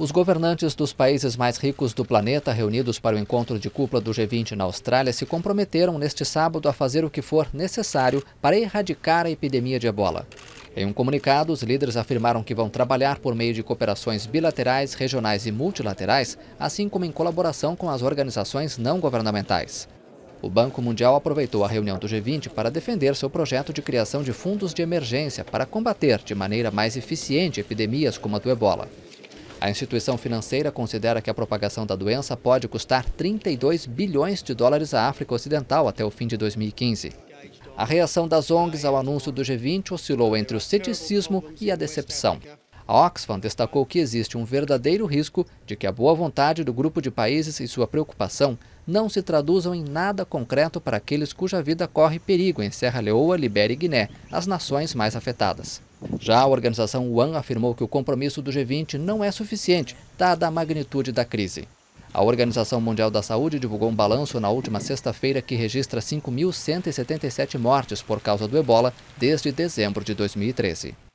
Os governantes dos países mais ricos do planeta, reunidos para o encontro de cúpula do G20 na Austrália, se comprometeram neste sábado a fazer o que for necessário para erradicar a epidemia de ebola. Em um comunicado, os líderes afirmaram que vão trabalhar por meio de cooperações bilaterais, regionais e multilaterais, assim como em colaboração com as organizações não governamentais. O Banco Mundial aproveitou a reunião do G20 para defender seu projeto de criação de fundos de emergência para combater de maneira mais eficiente epidemias como a do ebola. A instituição financeira considera que a propagação da doença pode custar 32 bilhões de dólares à África Ocidental até o fim de 2015. A reação das ONGs ao anúncio do G20 oscilou entre o ceticismo e a decepção. A Oxfam destacou que existe um verdadeiro risco de que a boa vontade do grupo de países e sua preocupação não se traduzam em nada concreto para aqueles cuja vida corre perigo em Serra Leoa, Libéria e Guiné, as nações mais afetadas. Já a organização UN afirmou que o compromisso do G20 não é suficiente, dada a magnitude da crise. A Organização Mundial da Saúde divulgou um balanço na última sexta-feira que registra 5.177 mortes por causa do ebola desde dezembro de 2013.